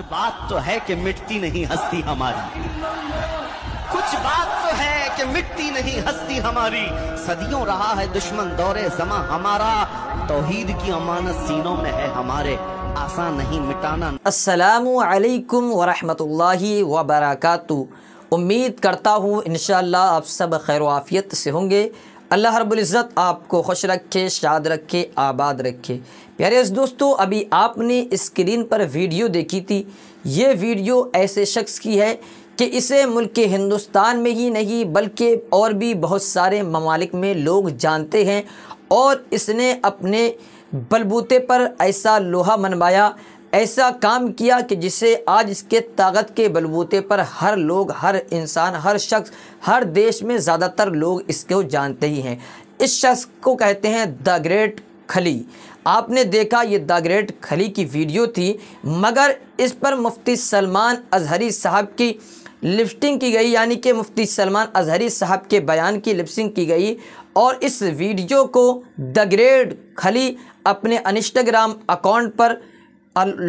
कुछ बात तो है कि मिटती नहीं हस्ती हमारी कुछ बात तो है कि मिटती नहीं हस्ती हमारी सदियों रहा है दुश्मन दौरे जमा हमारा तोहीद की अमानत सीनों में है हमारे आसान नहीं मिटाना असलकम वरहमतुल्लाहि वबरकू उम्मीद करता हूँ इन आप सब खैर आफ़ियत से होंगे अल्लाह रब्ज़त आपको खुश रखे शाद रखे आबाद रखे प्यारे दोस्तों अभी आपने स्क्रीन पर वीडियो देखी थी ये वीडियो ऐसे शख्स की है कि इसे मुल्क हिंदुस्तान में ही नहीं बल्कि और भी बहुत सारे ममालिक में लोग जानते हैं और इसने अपने बलबूते पर ऐसा लोहा मनवाया ऐसा काम किया कि जिसे आज इसके ताकत के बलबूते पर हर लोग हर इंसान हर शख्स हर देश में ज़्यादातर लोग इसको जानते ही हैं इस शख्स को कहते हैं द ग्रेट खली आपने देखा ये द ग्रेट खली की वीडियो थी मगर इस पर मुफ्ती सलमान अजहरी साहब की लिफ्टिंग की गई यानी कि मुफ्ती सलमान अजहरी साहब के बयान की लिपसिंग की गई और इस वीडियो को द ग्रेट खली अपने इंस्टाग्राम अकाउंट पर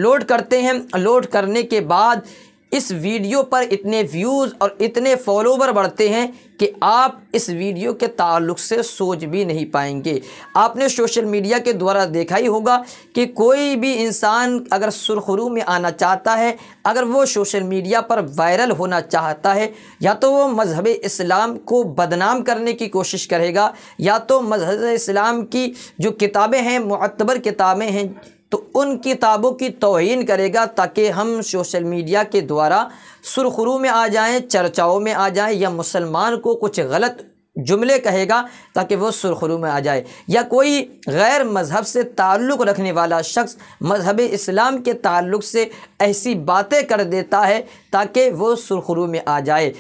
लोड करते हैं लोड करने के बाद इस वीडियो पर इतने व्यूज़ और इतने फॉलोवर बढ़ते हैं कि आप इस वीडियो के ताल्लुक से सोच भी नहीं पाएंगे आपने सोशल मीडिया के द्वारा देखा ही होगा कि कोई भी इंसान अगर सुरखरू में आना चाहता है अगर वो सोशल मीडिया पर वायरल होना चाहता है या तो वो मज़हब इस्लाम को बदनाम करने की कोशिश करेगा या तो मज़हब इस्लाम की जो किताबें हैं मतबर किताबें हैं तो उन किताबों की तोहन करेगा ताकि हम सोशल मीडिया के द्वारा सुरखरू में आ जाएं चर्चाओं में आ जाएं या मुसलमान को कुछ गलत जुमले कहेगा ताकि वो सुरखरू में आ जाए या कोई गैर मज़हब से ताल्लुक़ रखने वाला शख्स मज़हब इस्लाम के ताल्लुक़ से ऐसी बातें कर देता है ताकि वो सुरखरू में आ जाए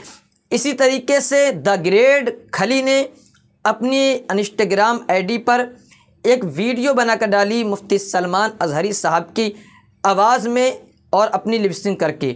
इसी तरीके से द ग्रेड खली ने अपनी इंस्टाग्राम आई पर एक वीडियो बनाकर डाली मुफ्ती सलमान अजहरी साहब की आवाज़ में और अपनी लिपसिंग करके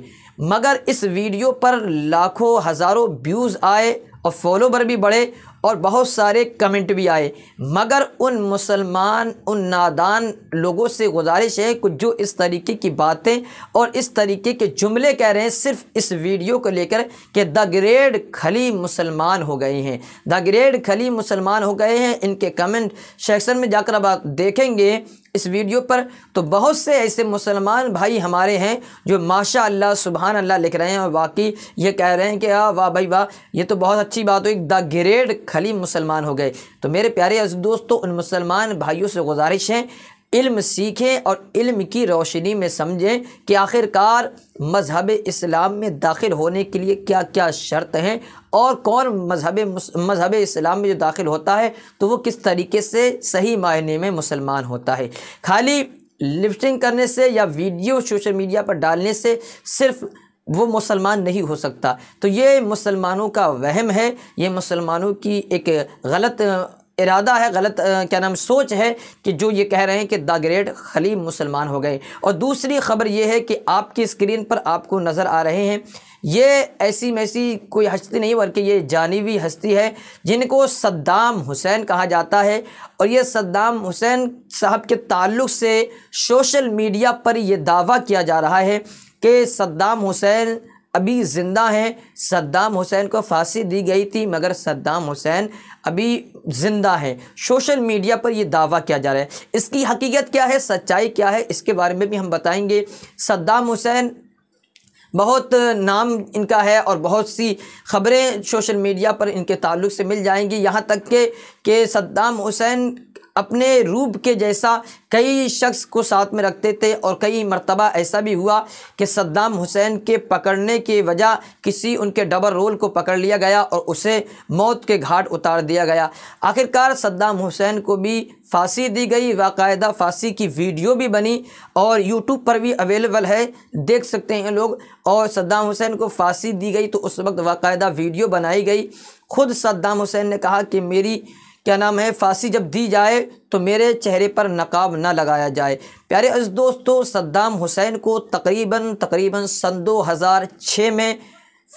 मगर इस वीडियो पर लाखों हज़ारों व्यूज़ आए और फॉलोवर भी बढ़े और बहुत सारे कमेंट भी आए मगर उन मुसलमान उन नादान लोगों से गुजारिश है कुछ जो इस तरीके की बातें और इस तरीके के जुमले कह रहे हैं सिर्फ इस वीडियो को लेकर कि द ग्रेड खली मुसलमान हो गए हैं द ग्रेड खली मुसलमान हो गए हैं इनके कमेंट सेक्शन में जाकर आप देखेंगे इस वीडियो पर तो बहुत से ऐसे मुसलमान भाई हमारे हैं जो माशा अल्लाह सुबहान अल्लाह लिख रहे हैं और वाकई ये कह रहे हैं कि वाह भाई वाह ये तो बहुत अच्छी बात हुई द ग्रेड खलीम मुसलमान हो गए तो मेरे प्यारे दोस्तों उन मुसलमान भाइयों से गुजारिश हैं इल्म सीखें और इल्म की रोशनी में समझें कि आखिरकार मज़हब इस्लाम में दाखिल होने के लिए क्या क्या शर्त हैं और कौन मज़हब मज़हब इस्लाम में जो दाखिल होता है तो वो किस तरीके से सही मायने में मुसलमान होता है खाली लिफ्टिंग करने से या वीडियो सोशल मीडिया पर डालने से सिर्फ़ वो मुसलमान नहीं हो सकता तो ये मुसलमानों का वहम है ये मुसलमानों की एक गलत इरादा है गलत क्या नाम सोच है कि जो ये कह रहे हैं कि द ग्रेट खलीम मुसलमान हो गए और दूसरी खबर ये है कि आपकी स्क्रीन पर आपको नज़र आ रहे हैं ये ऐसी मैसी कोई हस्ती नहीं बल्कि ये जानीवी हस्ती है जिनको सद्दाम हुसैन कहा जाता है और ये सद्दाम हुसैन साहब के ताल्लुक़ से सोशल मीडिया पर यह दावा किया जा रहा है कि सद्दाम हुसैन अभी ज़िंदा हैं सद्दाम हुसैन को फांसी दी गई थी मगर सद्दाम हुसैन अभी ज़िंदा है सोशल मीडिया पर यह दावा किया जा रहा है इसकी हकीकत क्या है सच्चाई क्या है इसके बारे में भी हम बताएंगे सद्दाम हुसैन बहुत नाम इनका है और बहुत सी खबरें सोशल मीडिया पर इनके ताल्लुक से मिल जाएंगी यहाँ तक के कि सद्दाम हुसैन अपने रूप के जैसा कई शख्स को साथ में रखते थे और कई मरतबा ऐसा भी हुआ कि सद्दाम हुसैन के पकड़ने की वजह किसी उनके डबल रोल को पकड़ लिया गया और उसे मौत के घाट उतार दिया गया आखिरकार सद्दाम हुसैन को भी फांसी दी गई बाकायदा फांसी की वीडियो भी बनी और यूट्यूब पर भी अवेलेबल है देख सकते हैं लोग और सद्दाम हुसैन को फांसी दी गई तो उस वक्त बाकायदा वीडियो बनाई गई खुद सद्दाम हुसैन ने कहा कि मेरी क्या नाम है फांसी जब दी जाए तो मेरे चेहरे पर नकाब ना लगाया जाए प्यारे अज दोस्तों सद्दाम हुसैन को तकरीबन तकरीबन सन दो हज़ार छः में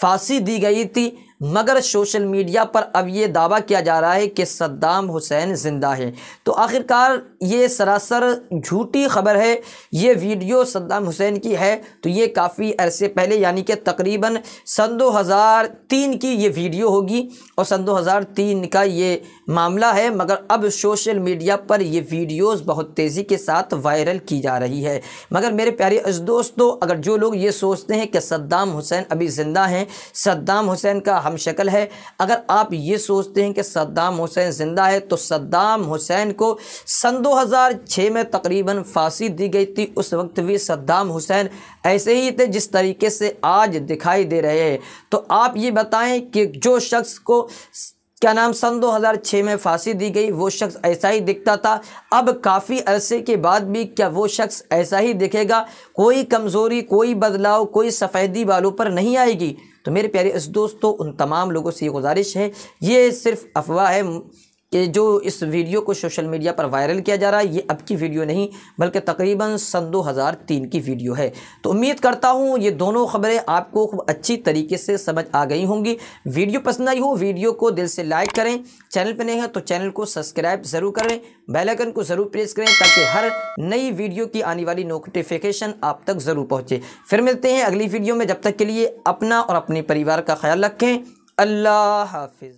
फांसी दी गई थी मगर सोशल मीडिया पर अब ये दावा किया जा रहा है कि सद्दाम हुसैन ज़िंदा है तो आखिरकार ये सरासर झूठी खबर है ये वीडियो सद्दाम हुसैन की है तो ये काफ़ी अरसे पहले यानी कि तकरीबन सन 2003 की ये वीडियो होगी और सन 2003 का ये मामला है मगर अब सोशल मीडिया पर ये वीडियोस बहुत तेज़ी के साथ वायरल की जा रही है मगर मेरे प्यारे दोस्तों अगर जो लोग ये सोचते हैं कि सद्दाम हुसैन अभी ज़िंदा हैं सद्दाम हुसैन का हम शक्ल है अगर आप ये सोचते हैं कि सद्दाम हुसैन ज़िंदा है तो सद्दाम हुसैन को सन 2006 में तकरीबन फांसी दी गई थी उस वक्त भी सद्दाम हुसैन ऐसे ही थे जिस तरीके से आज दिखाई दे रहे हैं तो आप ये बताएं कि जो शख्स को क्या नाम सन 2006 में फांसी दी गई वो शख्स ऐसा ही दिखता था अब काफ़ी अरसे के बाद भी क्या वो शख्स ऐसा ही दिखेगा कोई कमज़ोरी कोई बदलाव कोई सफ़ेदी बालों पर नहीं आएगी तो मेरे प्यारे इस दोस्तों उन तमाम लोगों से ये गुजारिश है ये सिर्फ अफवाह है कि जो इस वीडियो को सोशल मीडिया पर वायरल किया जा रहा है ये अब की वीडियो नहीं बल्कि तकरीबन सन 2003 की वीडियो है तो उम्मीद करता हूँ ये दोनों खबरें आपको खूब अच्छी तरीके से समझ आ गई होंगी वीडियो पसंद आई हो वीडियो को दिल से लाइक करें चैनल पर नहीं है तो चैनल को सब्सक्राइब ज़रूर करें बेलाइकन को ज़रूर प्रेस करें ताकि हर नई वीडियो की आने वाली नोटिफिकेशन आप तक ज़रूर पहुँचे फिर मिलते हैं अगली वीडियो में जब तक के लिए अपना और अपने परिवार का ख्याल रखें अल्लाह हाफिज़